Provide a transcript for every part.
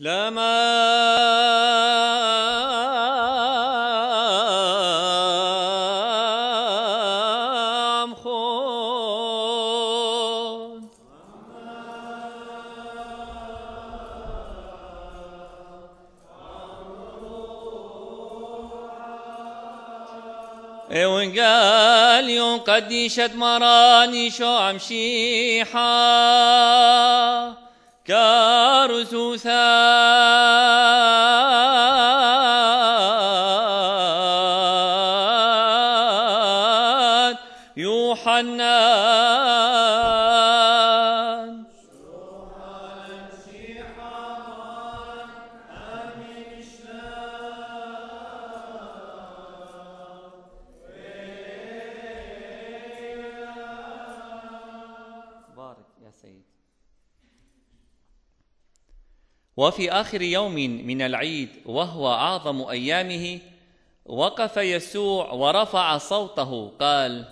لما خون إيه قال يوم قديشت مراني شو عمشيحه كارثوثا وفي آخر يوم من العيد وهو أعظم أيامه وقف يسوع ورفع صوته قال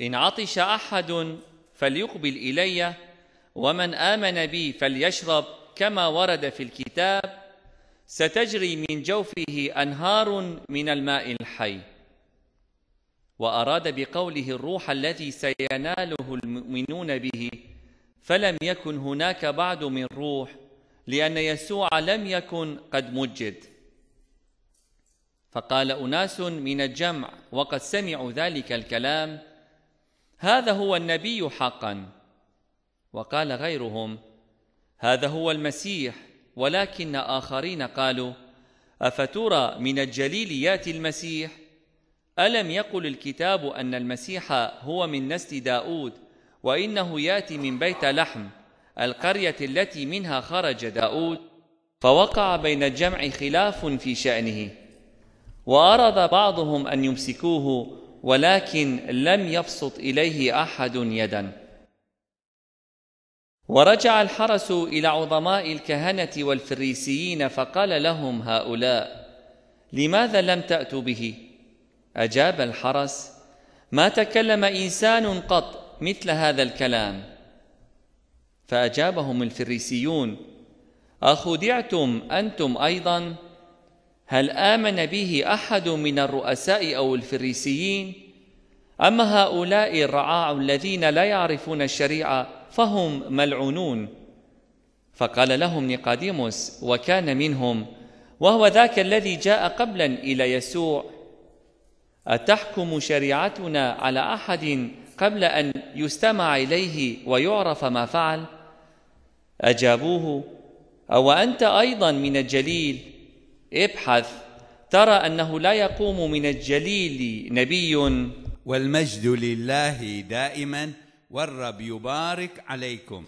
إن عطش أحد فليقبل إلي ومن آمن بي فليشرب كما ورد في الكتاب ستجري من جوفه أنهار من الماء الحي وأراد بقوله الروح الذي سيناله المؤمنون به فلم يكن هناك بعد من روح لأن يسوع لم يكن قد مجد فقال أناس من الجمع وقد سمعوا ذلك الكلام هذا هو النبي حقا وقال غيرهم هذا هو المسيح ولكن آخرين قالوا أفترى من الجليل ياتي المسيح ألم يقل الكتاب أن المسيح هو من نسل داود وإنه ياتي من بيت لحم القرية التي منها خرج داود فوقع بين الجمع خلاف في شأنه وأراد بعضهم أن يمسكوه ولكن لم يبسط إليه أحد يدا ورجع الحرس إلى عظماء الكهنة والفريسيين فقال لهم هؤلاء لماذا لم تأتوا به؟ أجاب الحرس ما تكلم إنسان قط مثل هذا الكلام فأجابهم الفريسيون أخدعتم أنتم أيضا هل آمن به أحد من الرؤساء أو الفريسيين أما هؤلاء الرعاع الذين لا يعرفون الشريعة فهم ملعونون فقال لهم نيقاديموس وكان منهم وهو ذاك الذي جاء قبلا إلى يسوع أتحكم شريعتنا على أحد قبل أن يستمع إليه ويعرف ما فعل؟ أجابوه أو أنت أيضا من الجليل ابحث ترى أنه لا يقوم من الجليل نبي والمجد لله دائما والرب يبارك عليكم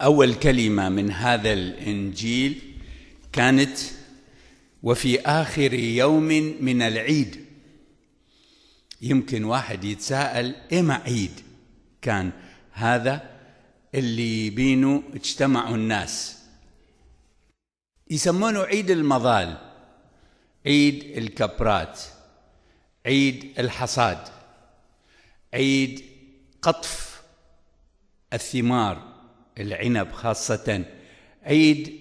أول كلمة من هذا الإنجيل كانت وفي آخر يوم من العيد يمكن واحد يتساءل إيه عيد؟ كان هذا اللي بينه اجتمعوا الناس يسمونه عيد المظال عيد الكبرات عيد الحصاد عيد قطف الثمار العنب خاصة عيد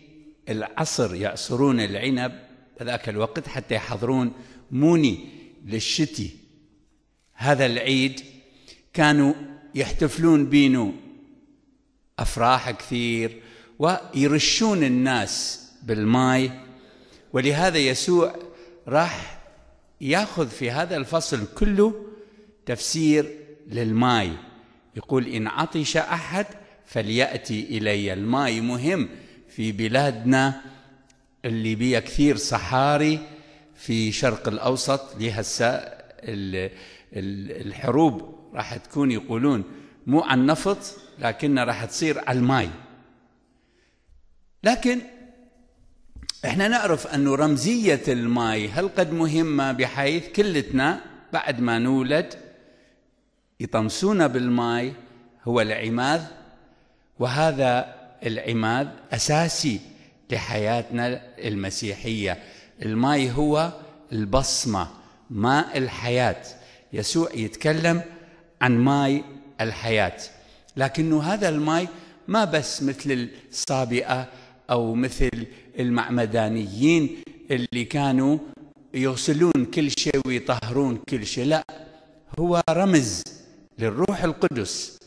العصر يعصرون العنب ذاك الوقت حتى يحضرون موني للشتي هذا العيد كانوا يحتفلون بينو أفراح كثير ويرشون الناس بالماي ولهذا يسوع راح ياخذ في هذا الفصل كله تفسير للماي يقول إن عطش أحد فليأتي إلي الماي مهم في بلادنا اللي بيها كثير صحاري في شرق الأوسط لها الحروب راح تكون يقولون مو عن نفط لكنها راح تصير على الماء لكن احنا نعرف أن رمزية الماء قد مهمة بحيث كلتنا بعد ما نولد يطمسونا بالماء هو العماد وهذا العماد أساسي لحياتنا المسيحية الماء هو البصمة ماء الحياة يسوع يتكلم عن ماي الحياة لكنه هذا الماي ما بس مثل الصابئة أو مثل المعمدانيين اللي كانوا يغسلون كل شيء ويطهرون كل شيء لا هو رمز للروح القدس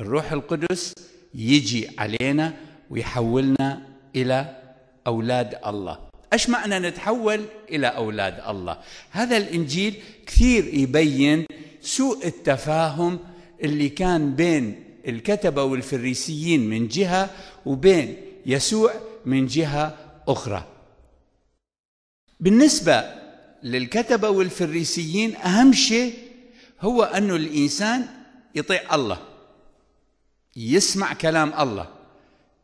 الروح القدس يجي علينا ويحولنا إلى أولاد الله ايش معنى نتحول الى اولاد الله هذا الانجيل كثير يبين سوء التفاهم اللي كان بين الكتبة والفريسيين من جهة وبين يسوع من جهة أخرى بالنسبة للكتبة والفريسيين أهم شيء هو أن الإنسان يطيع الله يسمع كلام الله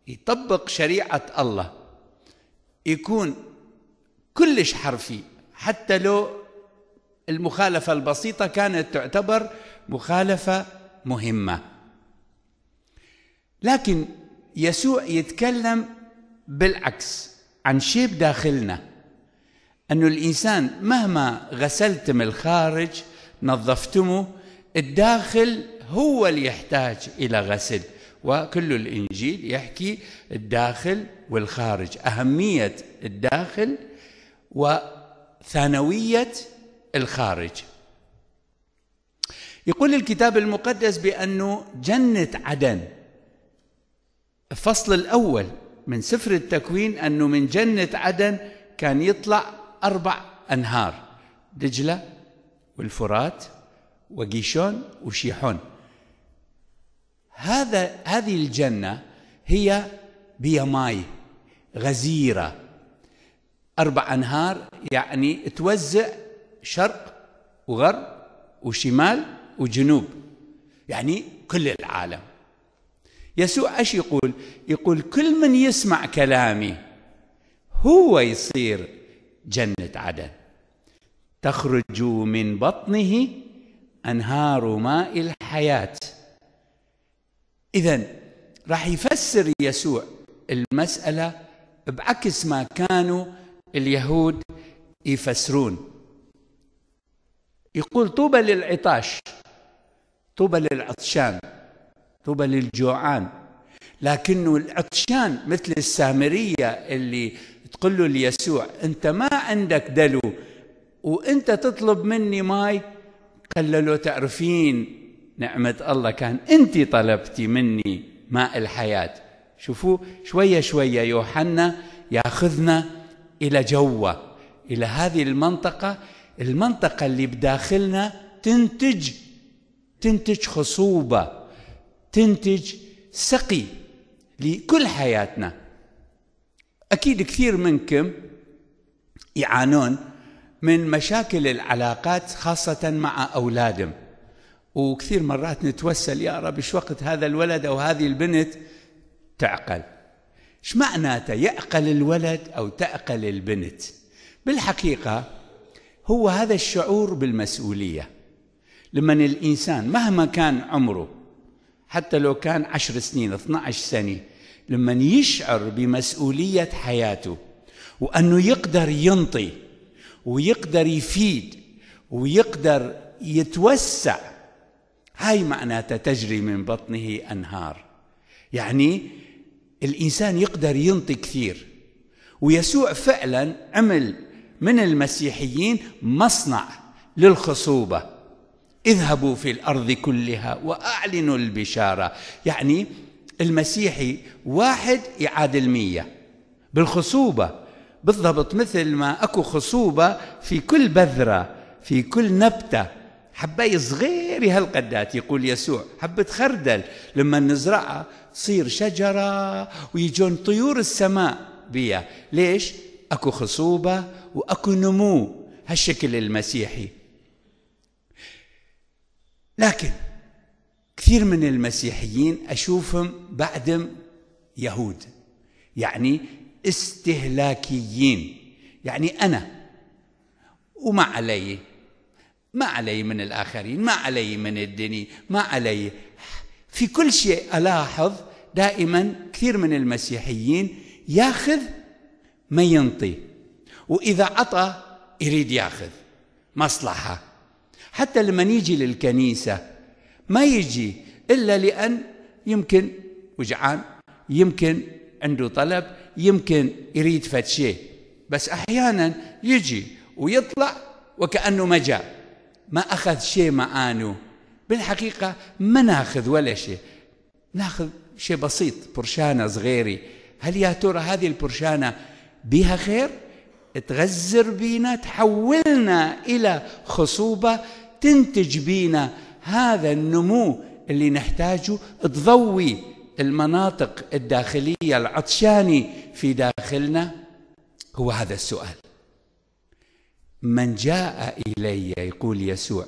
يطبق شريعة الله يكون كلش حرفي حتى لو المخالفة البسيطة كانت تعتبر مخالفة مهمة لكن يسوع يتكلم بالعكس عن شيء بداخلنا أنه الإنسان مهما غسلت من الخارج نظفتمه الداخل هو اللي يحتاج إلى غسل وكل الإنجيل يحكي الداخل والخارج أهمية الداخل وثانوية الخارج يقول الكتاب المقدس بأنه جنة عدن الفصل الأول من سفر التكوين أنه من جنة عدن كان يطلع أربع أنهار دجلة والفرات وجيشون وشيحون هذا هذه الجنة هي بيماي غزيرة أربع أنهار يعني توزع شرق وغرب وشمال وجنوب يعني كل العالم يسوع ايش يقول يقول كل من يسمع كلامي هو يصير جنة عدن تخرج من بطنه انهار ماء الحياة اذا راح يفسر يسوع المسألة بعكس ما كانوا اليهود يفسرون يقول طوبى للعطاش طوبى للعطشان طوبى للجوعان لكنه العطشان مثل السامرية اللي تقول له ليسوع أنت ما عندك دلو وأنت تطلب مني ماي قال له لو تعرفين نعمة الله كان أنت طلبتي مني ماء الحياة شوفوا شوية شوية يوحنا ياخذنا إلى جوه إلى هذه المنطقة المنطقة اللي بداخلنا تنتج تنتج خصوبة تنتج سقي لكل حياتنا أكيد كثير منكم يعانون من مشاكل العلاقات خاصة مع أولادهم وكثير مرات نتوسل يا رب ايش وقت هذا الولد أو هذه البنت تعقل ايش معناته يعقل الولد أو تعقل البنت بالحقيقة هو هذا الشعور بالمسؤولية لما الإنسان مهما كان عمره حتى لو كان عشر سنين 12 سنة لما يشعر بمسؤولية حياته وأنه يقدر ينطي ويقدر يفيد ويقدر يتوسع هاي معناتها تجري من بطنه أنهار يعني الإنسان يقدر ينطي كثير ويسوع فعلا عمل من المسيحيين مصنع للخصوبة اذهبوا في الأرض كلها وأعلنوا البشارة يعني المسيحي واحد يعادل مية بالخصوبة بالضبط مثل ما أكو خصوبة في كل بذرة في كل نبتة حباية صغيرة هالقدات يقول يسوع حبة خردل لما نزرعها تصير شجرة ويجون طيور السماء بيها ليش؟ اكو خصوبه واكو نمو هالشكل المسيحي لكن كثير من المسيحيين اشوفهم بعدم يهود يعني استهلاكيين يعني انا وما علي ما علي من الاخرين ما علي من الدنيا ما علي في كل شيء الاحظ دائما كثير من المسيحيين ياخذ ما ينطي وإذا عطى يريد ياخذ مصلحة حتى لما يجي للكنيسة ما يجي إلا لأن يمكن وجعان يمكن عنده طلب يمكن يريد فد شيء بس أحيانا يجي ويطلع وكأنه ما جاء ما أخذ شيء معانه بالحقيقة ما ناخذ ولا شيء ناخذ شيء بسيط برشانة صغيرة هل يا ترى هذه البرشانة بها خير تغزر بينا تحولنا إلى خصوبة تنتج بينا هذا النمو اللي نحتاجه تضوي المناطق الداخلية العطشانة في داخلنا هو هذا السؤال من جاء إلي يقول يسوع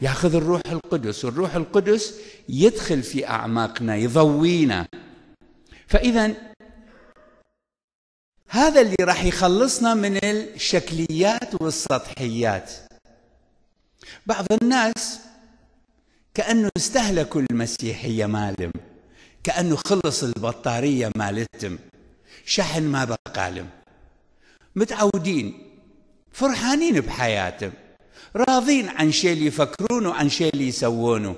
ياخذ الروح القدس والروح القدس يدخل في أعماقنا يضوينا فإذا هذا اللي راح يخلصنا من الشكليات والسطحيات بعض الناس كأنه استهلكوا المسيحية مالهم كأنه خلص البطارية مالتهم شحن ما بقالم متعودين فرحانين بحياتهم راضين عن شيء اللي يفكرونه عن شيء اللي يسوونه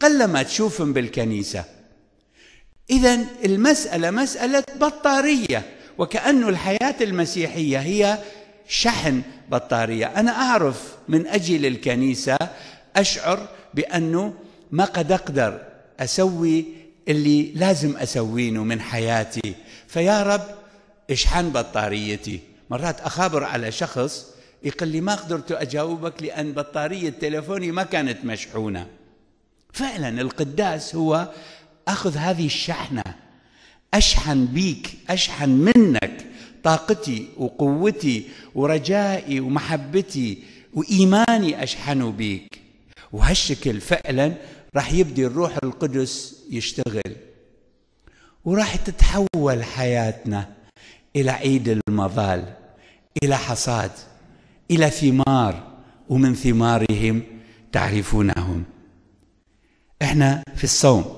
قلما تشوفهم بالكنيسة إذا المسألة مسألة بطارية وكأن الحياة المسيحية هي شحن بطارية أنا أعرف من أجل الكنيسة أشعر بأنه ما قد أقدر أسوي اللي لازم أسوينه من حياتي فيا رب اشحن بطاريتي مرات أخابر على شخص يقول لي ما قدرت أجاوبك لأن بطارية تلفوني ما كانت مشحونة فعلا القداس هو أخذ هذه الشحنة أشحن بيك أشحن منك طاقتي وقوتي ورجائي ومحبتي وإيماني أشحنه بيك وهالشكل فعلا راح يبدي الروح القدس يشتغل وراح تتحول حياتنا إلى عيد المظال إلى حصاد إلى ثمار ومن ثمارهم تعرفونهم احنا في الصوم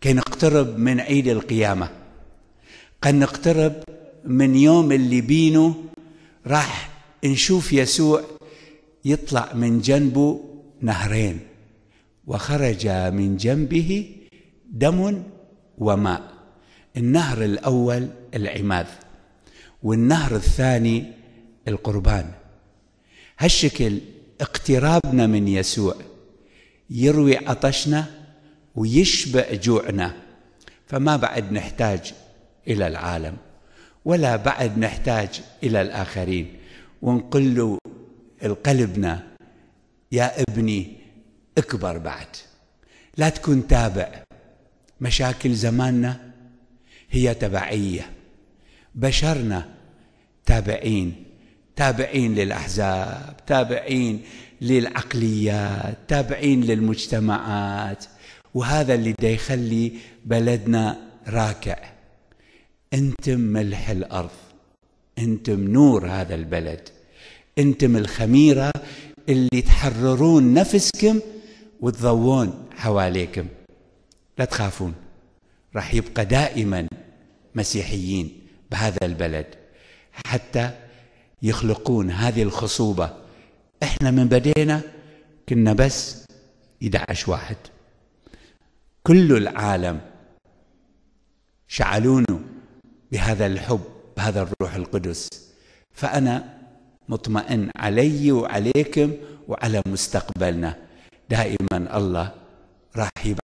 كي نقترب من عيد القيامة قد نقترب من يوم اللي بينه راح نشوف يسوع يطلع من جنبه نهرين وخرج من جنبه دم وماء النهر الأول العماد والنهر الثاني القربان هالشكل اقترابنا من يسوع يروي عطشنا ويشبع جوعنا فما بعد نحتاج إلى العالم ولا بعد نحتاج إلى الآخرين ونقول له القلبنا يا ابني اكبر بعد لا تكون تابع مشاكل زماننا هي تبعية بشرنا تابعين تابعين للأحزاب تابعين للعقليات تابعين للمجتمعات وهذا اللي دا يخلي بلدنا راكع انتم ملح الارض انتم نور هذا البلد انتم الخميره اللي تحررون نفسكم وتضوون حواليكم لا تخافون راح يبقى دائما مسيحيين بهذا البلد حتى يخلقون هذه الخصوبه احنا من بدينا كنا بس 11 واحد كل العالم شعلونه بهذا الحب بهذا الروح القدس فأنا مطمئن علي وعليكم وعلى مستقبلنا دائما الله راح يبقى